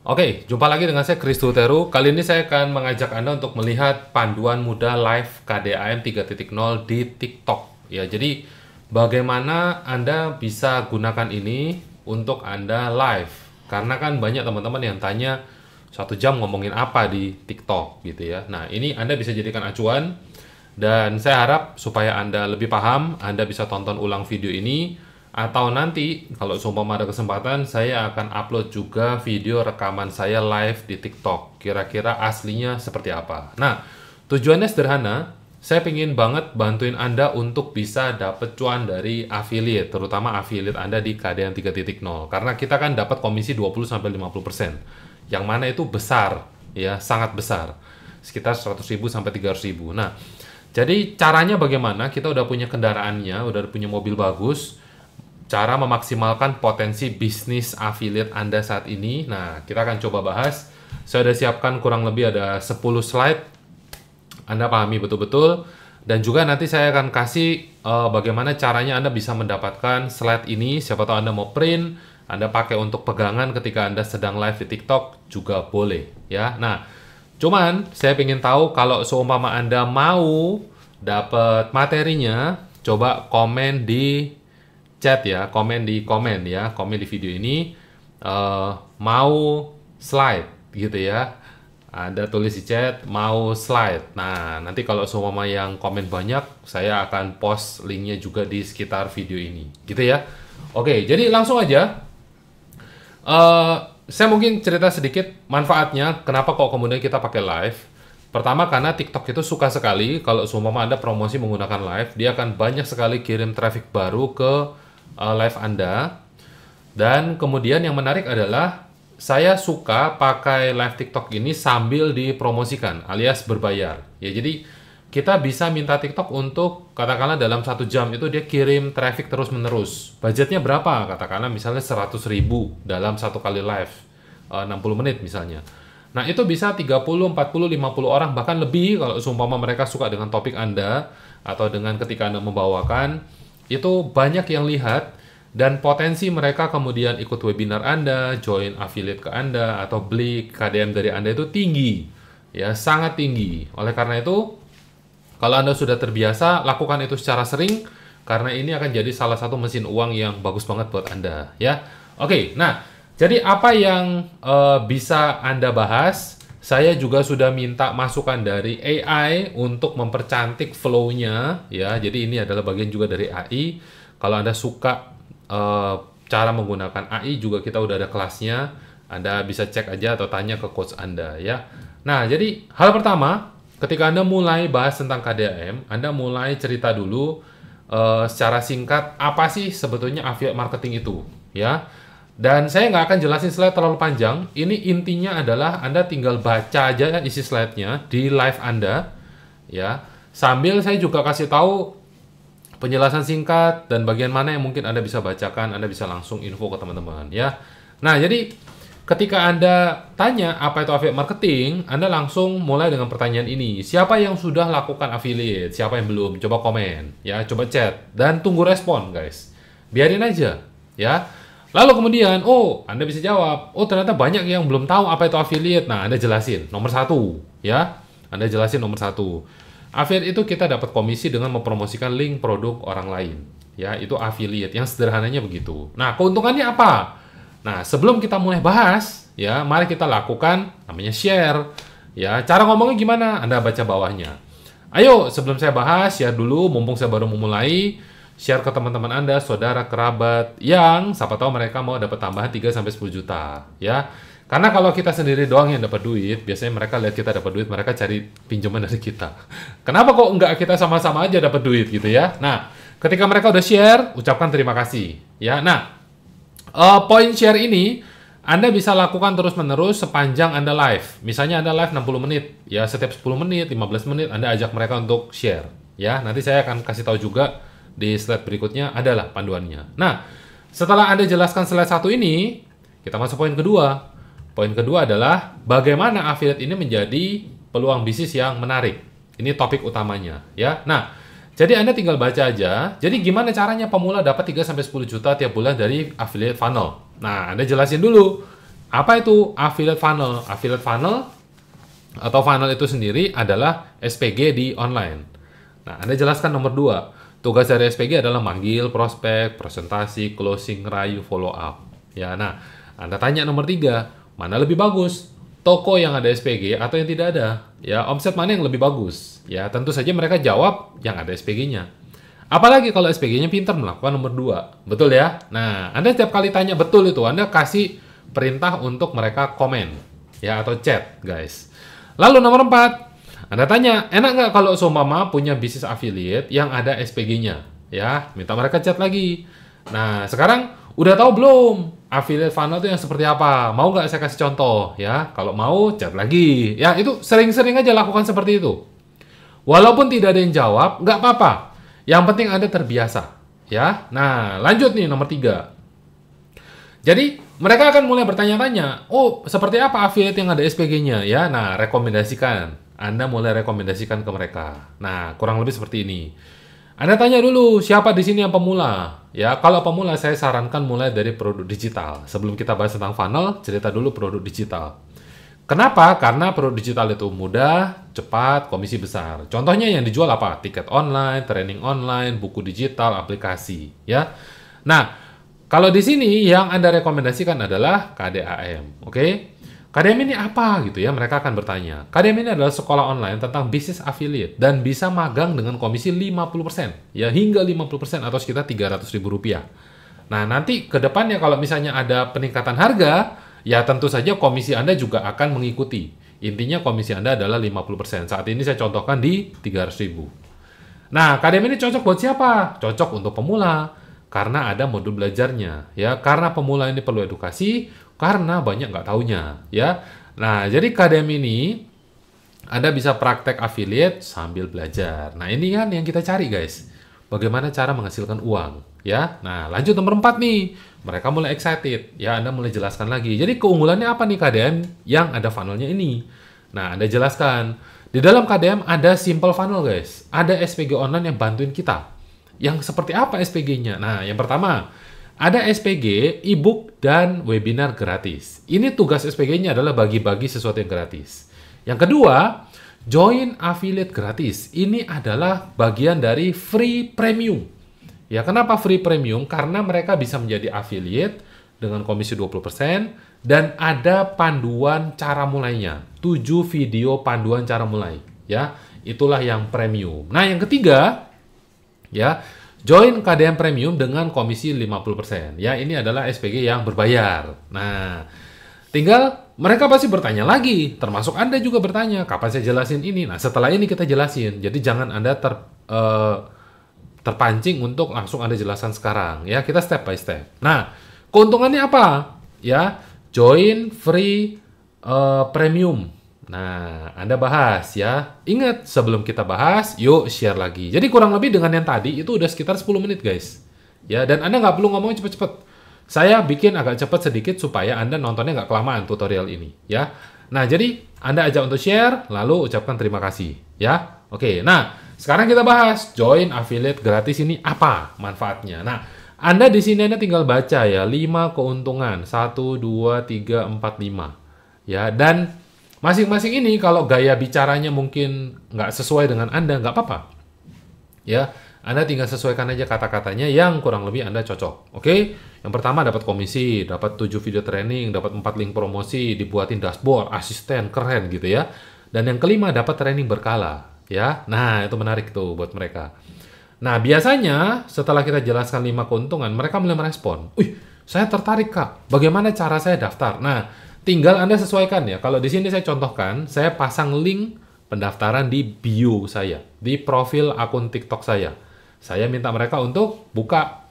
Oke, jumpa lagi dengan saya Chris Teru. Kali ini saya akan mengajak Anda untuk melihat panduan muda live KDAM 3.0 di TikTok. Ya, jadi bagaimana Anda bisa gunakan ini untuk Anda live? Karena kan banyak teman-teman yang tanya satu jam ngomongin apa di TikTok gitu ya. Nah, ini Anda bisa jadikan acuan dan saya harap supaya Anda lebih paham, Anda bisa tonton ulang video ini atau nanti kalau seumpama ada kesempatan saya akan upload juga video rekaman saya live di TikTok. Kira-kira aslinya seperti apa. Nah, tujuannya sederhana. Saya pengen banget bantuin Anda untuk bisa dapet cuan dari affiliate, terutama affiliate Anda di KDN 3.0 karena kita kan dapat komisi 20 50%. Yang mana itu besar ya, sangat besar. Sekitar 100.000 sampai 300.000. Nah, jadi caranya bagaimana? Kita udah punya kendaraannya, udah punya mobil bagus, cara memaksimalkan potensi bisnis affiliate Anda saat ini. Nah, kita akan coba bahas. Saya sudah siapkan kurang lebih ada 10 slide. Anda pahami betul-betul. Dan juga nanti saya akan kasih uh, bagaimana caranya Anda bisa mendapatkan slide ini. Siapa tahu Anda mau print, Anda pakai untuk pegangan ketika Anda sedang live di TikTok juga boleh ya. Nah, cuman saya ingin tahu kalau seumpama Anda mau dapat materinya, coba komen di chat ya, komen di komen ya, komen di video ini uh, mau slide gitu ya. Ada tulis di chat mau slide. Nah, nanti kalau semua yang komen banyak, saya akan post linknya juga di sekitar video ini, gitu ya. Oke, jadi langsung aja. Uh, saya mungkin cerita sedikit manfaatnya. Kenapa kok kemudian kita pakai live? Pertama karena TikTok itu suka sekali kalau seumpama Anda promosi menggunakan live, dia akan banyak sekali kirim traffic baru ke uh, live Anda. Dan kemudian yang menarik adalah saya suka pakai live TikTok ini sambil dipromosikan alias berbayar. Ya jadi kita bisa minta TikTok untuk katakanlah dalam satu jam itu dia kirim traffic terus menerus. Budgetnya berapa? Katakanlah misalnya 100 ribu dalam satu kali live uh, enam 60 menit misalnya. Nah itu bisa 30, 40, 50 orang bahkan lebih kalau seumpama mereka suka dengan topik Anda atau dengan ketika Anda membawakan itu banyak yang lihat dan potensi mereka kemudian ikut webinar Anda, join affiliate ke Anda, atau beli KDM dari Anda itu tinggi, ya sangat tinggi. Oleh karena itu, kalau Anda sudah terbiasa, lakukan itu secara sering, karena ini akan jadi salah satu mesin uang yang bagus banget buat Anda, ya. Oke, nah, jadi apa yang uh, bisa Anda bahas? Saya juga sudah minta masukan dari AI untuk mempercantik flow-nya ya. Jadi ini adalah bagian juga dari AI. Kalau Anda suka uh, cara menggunakan AI juga kita udah ada kelasnya. Anda bisa cek aja atau tanya ke coach Anda ya. Nah, jadi hal pertama, ketika Anda mulai bahas tentang KDM, Anda mulai cerita dulu uh, secara singkat apa sih sebetulnya affiliate marketing itu ya dan saya nggak akan jelasin slide terlalu panjang. Ini intinya adalah Anda tinggal baca aja ya isi slide-nya di live Anda. ya. Sambil saya juga kasih tahu penjelasan singkat dan bagian mana yang mungkin Anda bisa bacakan, Anda bisa langsung info ke teman-teman. ya. Nah, jadi ketika Anda tanya apa itu affiliate marketing, Anda langsung mulai dengan pertanyaan ini. Siapa yang sudah lakukan affiliate? Siapa yang belum? Coba komen, ya, coba chat. Dan tunggu respon, guys. Biarin aja, ya Lalu kemudian, oh, Anda bisa jawab, oh ternyata banyak yang belum tahu apa itu affiliate. Nah, Anda jelasin, nomor satu, ya. Anda jelasin nomor satu. Affiliate itu kita dapat komisi dengan mempromosikan link produk orang lain. Ya, itu affiliate yang sederhananya begitu. Nah, keuntungannya apa? Nah, sebelum kita mulai bahas, ya, mari kita lakukan namanya share. Ya, cara ngomongnya gimana? Anda baca bawahnya. Ayo, sebelum saya bahas, ya dulu, mumpung saya baru memulai, share ke teman-teman Anda, saudara, kerabat yang siapa tahu mereka mau dapat tambahan 3 sampai 10 juta, ya. Karena kalau kita sendiri doang yang dapat duit, biasanya mereka lihat kita dapat duit, mereka cari pinjaman dari kita. Kenapa kok enggak kita sama-sama aja dapat duit gitu ya? Nah, ketika mereka udah share, ucapkan terima kasih, ya. Nah, uh, poin share ini anda bisa lakukan terus-menerus sepanjang Anda live. Misalnya Anda live 60 menit, ya setiap 10 menit, 15 menit Anda ajak mereka untuk share. Ya, nanti saya akan kasih tahu juga di slide berikutnya adalah panduannya. Nah, setelah Anda jelaskan slide satu ini, kita masuk poin kedua. Poin kedua adalah bagaimana affiliate ini menjadi peluang bisnis yang menarik. Ini topik utamanya, ya. Nah, jadi Anda tinggal baca aja. Jadi gimana caranya pemula dapat 3 sampai 10 juta tiap bulan dari affiliate funnel? Nah, Anda jelasin dulu. Apa itu affiliate funnel? Affiliate funnel atau funnel itu sendiri adalah SPG di online. Nah, Anda jelaskan nomor 2. Tugas dari SPG adalah manggil prospek, presentasi, closing, rayu, follow up. Ya, nah, Anda tanya nomor tiga, mana lebih bagus? Toko yang ada SPG atau yang tidak ada? Ya, omset mana yang lebih bagus? Ya, tentu saja mereka jawab yang ada SPG-nya. Apalagi kalau SPG-nya pintar melakukan nomor dua. Betul ya? Nah, Anda setiap kali tanya betul itu, Anda kasih perintah untuk mereka komen ya atau chat, guys. Lalu nomor empat, anda tanya, enak nggak kalau Somama punya bisnis affiliate yang ada SPG-nya? Ya, minta mereka chat lagi. Nah, sekarang udah tahu belum affiliate funnel itu yang seperti apa? Mau nggak saya kasih contoh? Ya, kalau mau chat lagi. Ya, itu sering-sering aja lakukan seperti itu. Walaupun tidak ada yang jawab, nggak apa-apa. Yang penting Anda terbiasa. Ya, nah lanjut nih nomor tiga. Jadi mereka akan mulai bertanya-tanya, oh seperti apa affiliate yang ada SPG-nya ya? Nah rekomendasikan. Anda mulai rekomendasikan ke mereka. Nah, kurang lebih seperti ini. Anda tanya dulu siapa di sini yang pemula. Ya, kalau pemula saya sarankan mulai dari produk digital. Sebelum kita bahas tentang funnel, cerita dulu produk digital. Kenapa? Karena produk digital itu mudah, cepat, komisi besar. Contohnya yang dijual apa? Tiket online, training online, buku digital, aplikasi, ya. Nah, kalau di sini yang Anda rekomendasikan adalah KDAM, oke? Okay? KDM ini apa gitu ya? Mereka akan bertanya. KDM ini adalah sekolah online tentang bisnis affiliate dan bisa magang dengan komisi 50%, ya hingga 50% atau sekitar 300 ribu rupiah. Nah, nanti ke depannya kalau misalnya ada peningkatan harga, ya tentu saja komisi Anda juga akan mengikuti. Intinya komisi Anda adalah 50%. Saat ini saya contohkan di 300 ribu. Nah, KDM ini cocok buat siapa? Cocok untuk pemula, karena ada modul belajarnya. ya Karena pemula ini perlu edukasi, karena banyak nggak taunya ya. Nah, jadi KDM ini Anda bisa praktek affiliate sambil belajar. Nah, ini kan yang kita cari guys. Bagaimana cara menghasilkan uang ya. Nah, lanjut nomor empat nih. Mereka mulai excited. Ya, Anda mulai jelaskan lagi. Jadi keunggulannya apa nih KDM yang ada funnelnya ini? Nah, Anda jelaskan. Di dalam KDM ada simple funnel guys. Ada SPG online yang bantuin kita. Yang seperti apa SPG-nya? Nah, yang pertama, ada SPG, e-book, dan webinar gratis. Ini tugas SPG-nya adalah bagi-bagi sesuatu yang gratis. Yang kedua, join affiliate gratis. Ini adalah bagian dari free premium. Ya, kenapa free premium? Karena mereka bisa menjadi affiliate dengan komisi 20% dan ada panduan cara mulainya. 7 video panduan cara mulai, ya. Itulah yang premium. Nah, yang ketiga, ya, Join KDM Premium dengan komisi 50%. Ya, ini adalah SPG yang berbayar. Nah, tinggal mereka pasti bertanya lagi, termasuk Anda juga bertanya, kapan saya jelasin ini? Nah, setelah ini kita jelasin. Jadi jangan Anda ter uh, terpancing untuk langsung Anda jelasan sekarang. Ya, kita step by step. Nah, keuntungannya apa? Ya, join free uh, premium Nah, Anda bahas ya. Ingat, sebelum kita bahas, yuk share lagi. Jadi kurang lebih dengan yang tadi, itu udah sekitar 10 menit guys. Ya, dan Anda nggak perlu ngomong cepet-cepet. Saya bikin agak cepet sedikit supaya Anda nontonnya nggak kelamaan tutorial ini. ya. Nah, jadi Anda ajak untuk share, lalu ucapkan terima kasih. ya. Oke, nah sekarang kita bahas join affiliate gratis ini apa manfaatnya. Nah, Anda di sini Anda tinggal baca ya, 5 keuntungan. 1, 2, 3, 4, 5. Ya, dan Masing-masing ini kalau gaya bicaranya mungkin nggak sesuai dengan Anda, nggak apa-apa. Ya, Anda tinggal sesuaikan aja kata-katanya yang kurang lebih Anda cocok. Oke? Yang pertama dapat komisi, dapat 7 video training, dapat 4 link promosi, dibuatin dashboard, asisten, keren gitu ya. Dan yang kelima dapat training berkala, ya. Nah, itu menarik tuh buat mereka. Nah, biasanya setelah kita jelaskan lima keuntungan, mereka mulai merespon. "Wih, saya tertarik, Kak. Bagaimana cara saya daftar?" Nah, Tinggal Anda sesuaikan ya. Kalau di sini saya contohkan, saya pasang link pendaftaran di bio saya, di profil akun TikTok saya. Saya minta mereka untuk buka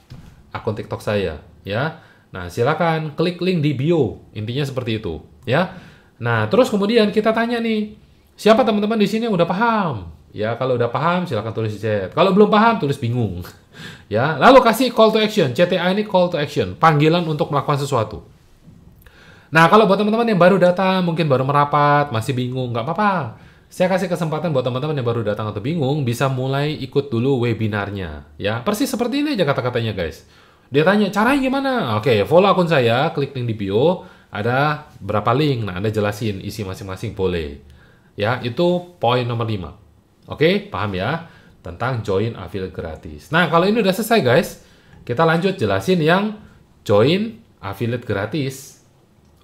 akun TikTok saya, ya. Nah, silakan klik link di bio. Intinya seperti itu, ya. Nah, terus kemudian kita tanya nih, siapa teman-teman di sini yang udah paham? Ya, kalau udah paham silakan tulis di chat. Kalau belum paham tulis bingung. ya, lalu kasih call to action. CTA ini call to action, panggilan untuk melakukan sesuatu. Nah, kalau buat teman-teman yang baru datang, mungkin baru merapat, masih bingung, nggak apa-apa. Saya kasih kesempatan buat teman-teman yang baru datang atau bingung, bisa mulai ikut dulu webinarnya. Ya, persis seperti ini aja kata-katanya, guys. Dia tanya, caranya gimana? Oke, follow akun saya, klik link di bio, ada berapa link. Nah, Anda jelasin isi masing-masing boleh. Ya, itu poin nomor 5. Oke, paham ya? Tentang join affiliate gratis. Nah, kalau ini udah selesai, guys, kita lanjut jelasin yang join affiliate gratis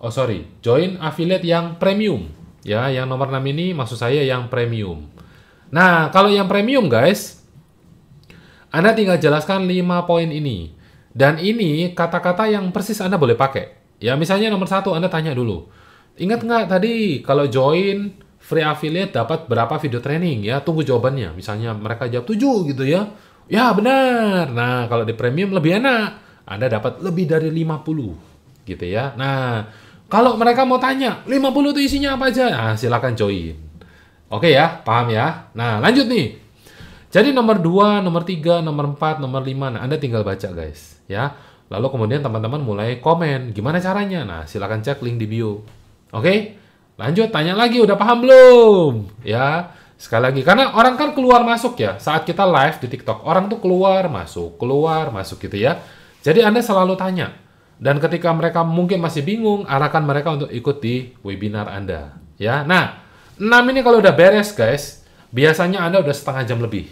oh sorry, join affiliate yang premium. Ya, yang nomor 6 ini maksud saya yang premium. Nah, kalau yang premium guys, Anda tinggal jelaskan 5 poin ini. Dan ini kata-kata yang persis Anda boleh pakai. Ya, misalnya nomor satu Anda tanya dulu. Ingat nggak tadi kalau join free affiliate dapat berapa video training ya? Tunggu jawabannya. Misalnya mereka jawab 7 gitu ya. Ya benar. Nah, kalau di premium lebih enak. Anda dapat lebih dari 50 gitu ya. Nah, kalau mereka mau tanya, 50 itu isinya apa aja? Nah, silakan join. Oke ya, paham ya? Nah, lanjut nih. Jadi nomor 2, nomor 3, nomor 4, nomor 5, nah Anda tinggal baca guys, ya. Lalu kemudian teman-teman mulai komen, gimana caranya? Nah, silakan cek link di bio. Oke? Lanjut, tanya lagi, udah paham belum? Ya, sekali lagi. Karena orang kan keluar masuk ya, saat kita live di TikTok, orang tuh keluar masuk, keluar masuk gitu ya. Jadi Anda selalu tanya, dan ketika mereka mungkin masih bingung, arahkan mereka untuk ikut di webinar Anda. Ya, nah, 6 ini kalau udah beres guys, biasanya Anda udah setengah jam lebih.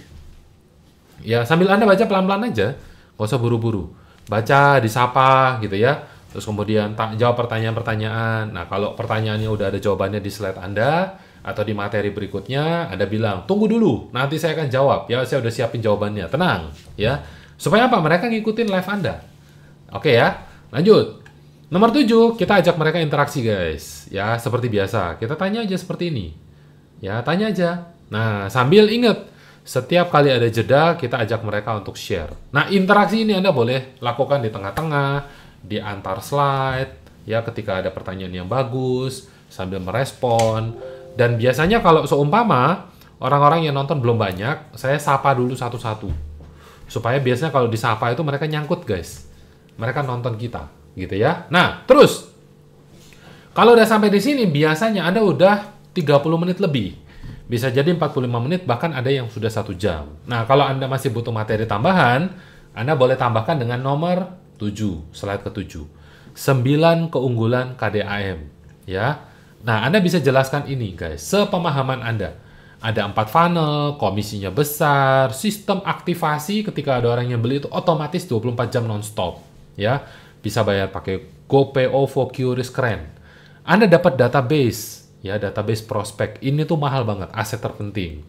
Ya, sambil Anda baca pelan-pelan aja, nggak usah buru-buru. Baca, disapa gitu ya. Terus kemudian jawab pertanyaan-pertanyaan. Nah, kalau pertanyaannya udah ada jawabannya di slide Anda, atau di materi berikutnya Anda bilang tunggu dulu nanti saya akan jawab ya saya udah siapin jawabannya tenang ya supaya apa mereka ngikutin live Anda oke okay, ya Lanjut. Nomor tujuh kita ajak mereka interaksi guys. Ya, seperti biasa. Kita tanya aja seperti ini. Ya, tanya aja. Nah, sambil ingat, setiap kali ada jeda, kita ajak mereka untuk share. Nah, interaksi ini Anda boleh lakukan di tengah-tengah, di antar slide, ya ketika ada pertanyaan yang bagus, sambil merespon. Dan biasanya kalau seumpama, orang-orang yang nonton belum banyak, saya sapa dulu satu-satu. Supaya biasanya kalau disapa itu mereka nyangkut guys mereka nonton kita gitu ya. Nah, terus kalau udah sampai di sini biasanya Anda udah 30 menit lebih. Bisa jadi 45 menit bahkan ada yang sudah satu jam. Nah, kalau Anda masih butuh materi tambahan, Anda boleh tambahkan dengan nomor 7, slide ke-7. 9 keunggulan KDAM ya. Nah, Anda bisa jelaskan ini guys, sepemahaman Anda ada empat funnel, komisinya besar, sistem aktivasi ketika ada orang yang beli itu otomatis 24 jam nonstop ya bisa bayar pakai GoPay, OVO, QRIS keren. Anda dapat database, ya database prospek. Ini tuh mahal banget, aset terpenting.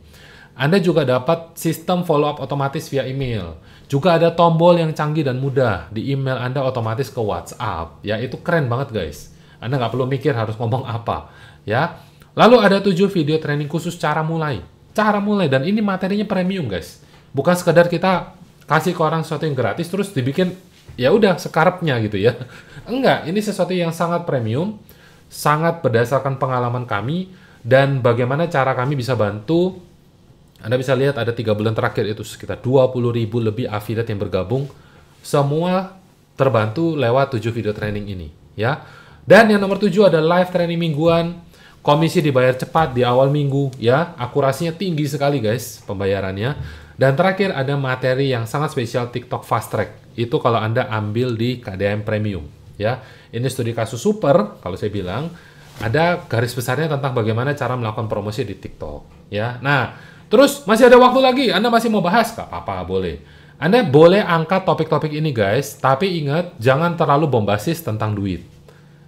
Anda juga dapat sistem follow up otomatis via email. Juga ada tombol yang canggih dan mudah. Di email Anda otomatis ke WhatsApp. Ya, itu keren banget guys. Anda nggak perlu mikir harus ngomong apa. ya. Lalu ada 7 video training khusus cara mulai. Cara mulai, dan ini materinya premium guys. Bukan sekedar kita kasih ke orang sesuatu yang gratis, terus dibikin ya udah sekarapnya gitu ya. Enggak, ini sesuatu yang sangat premium, sangat berdasarkan pengalaman kami dan bagaimana cara kami bisa bantu. Anda bisa lihat ada tiga bulan terakhir itu sekitar 20 ribu lebih affiliate yang bergabung. Semua terbantu lewat tujuh video training ini ya. Dan yang nomor tujuh ada live training mingguan. Komisi dibayar cepat di awal minggu ya. Akurasinya tinggi sekali guys pembayarannya. Dan terakhir ada materi yang sangat spesial TikTok Fast Track itu kalau Anda ambil di KDM Premium ya. Ini studi kasus super kalau saya bilang ada garis besarnya tentang bagaimana cara melakukan promosi di TikTok ya. Nah, terus masih ada waktu lagi. Anda masih mau bahas Kak, apa-apa boleh. Anda boleh angkat topik-topik ini guys, tapi ingat jangan terlalu bombastis tentang duit.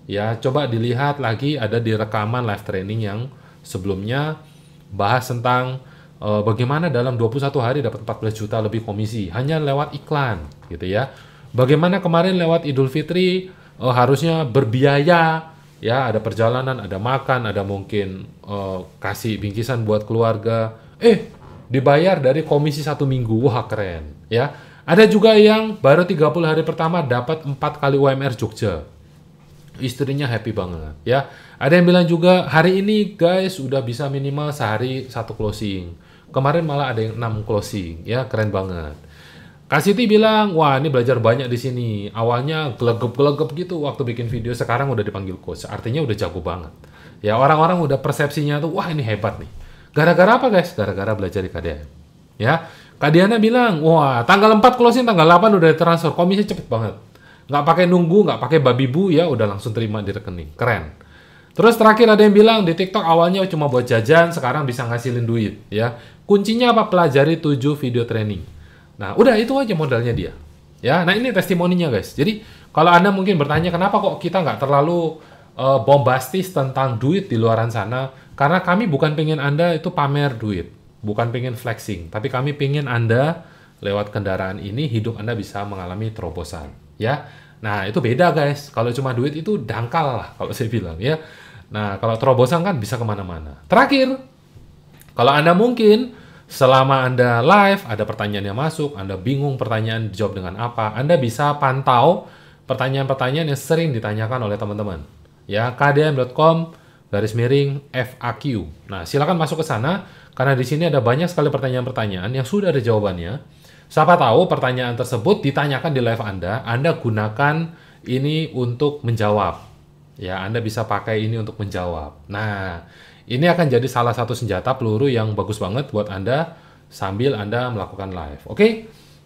Ya, coba dilihat lagi ada di rekaman live training yang sebelumnya bahas tentang uh, bagaimana dalam 21 hari dapat 14 juta lebih komisi hanya lewat iklan gitu ya. Bagaimana kemarin lewat Idul Fitri uh, harusnya berbiaya ya ada perjalanan, ada makan, ada mungkin uh, kasih bingkisan buat keluarga. Eh, dibayar dari komisi satu minggu. Wah, keren ya. Ada juga yang baru 30 hari pertama dapat 4 kali UMR Jogja. Istrinya happy banget ya. Ada yang bilang juga hari ini guys udah bisa minimal sehari satu closing Kemarin malah ada yang 6 closing, ya keren banget. Kasiti bilang, wah ini belajar banyak di sini. Awalnya gelegep-gelegep gitu waktu bikin video, sekarang udah dipanggil coach. Artinya udah jago banget. Ya orang-orang udah persepsinya tuh, wah ini hebat nih. Gara-gara apa guys? Gara-gara belajar di KDM. Ya, Kadiana bilang, wah tanggal 4 closing, tanggal 8 udah transfer, komisi cepet banget. Nggak pakai nunggu, nggak pakai babi bu, ya udah langsung terima di rekening. Keren. Terus terakhir ada yang bilang di TikTok awalnya cuma buat jajan, sekarang bisa ngasilin duit, ya. Kuncinya apa? Pelajari 7 video training. Nah, udah itu aja modalnya dia. Ya, nah ini testimoninya guys. Jadi kalau anda mungkin bertanya kenapa kok kita nggak terlalu uh, bombastis tentang duit di luaran sana, karena kami bukan pengen anda itu pamer duit, bukan pengen flexing, tapi kami pengen anda lewat kendaraan ini hidup anda bisa mengalami terobosan, ya. Nah itu beda guys. Kalau cuma duit itu dangkal lah kalau saya bilang ya. Nah, kalau terobosan kan bisa kemana-mana. Terakhir, kalau Anda mungkin selama Anda live, ada pertanyaan yang masuk, Anda bingung pertanyaan dijawab dengan apa, Anda bisa pantau pertanyaan-pertanyaan yang sering ditanyakan oleh teman-teman. Ya, kdm.com garis miring FAQ. Nah, silakan masuk ke sana karena di sini ada banyak sekali pertanyaan-pertanyaan yang sudah ada jawabannya. Siapa tahu pertanyaan tersebut ditanyakan di live Anda, Anda gunakan ini untuk menjawab. Ya, Anda bisa pakai ini untuk menjawab. Nah, ini akan jadi salah satu senjata peluru yang bagus banget buat Anda sambil Anda melakukan live. Oke? Okay?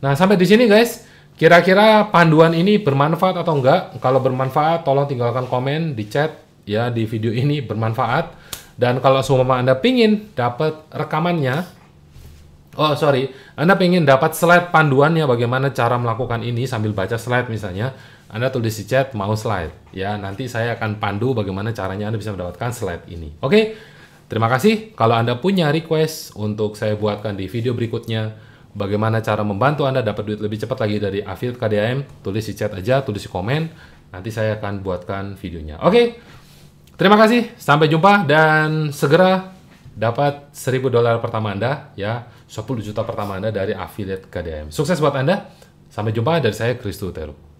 Nah, sampai di sini guys. Kira-kira panduan ini bermanfaat atau enggak? Kalau bermanfaat, tolong tinggalkan komen di chat ya di video ini bermanfaat. Dan kalau semua Anda pingin dapat rekamannya, oh sorry, Anda ingin dapat slide panduannya bagaimana cara melakukan ini sambil baca slide misalnya, Anda tulis di chat mau slide. Ya, nanti saya akan pandu bagaimana caranya Anda bisa mendapatkan slide ini. Oke, okay? terima kasih. Kalau Anda punya request untuk saya buatkan di video berikutnya, bagaimana cara membantu Anda dapat duit lebih cepat lagi dari affiliate KDM, tulis di chat aja, tulis di komen, nanti saya akan buatkan videonya. Oke, okay? terima kasih. Sampai jumpa dan segera dapat 1000 dolar pertama Anda ya 10 juta pertama Anda dari affiliate KDM. Sukses buat Anda. Sampai jumpa dari saya Kristu Teru.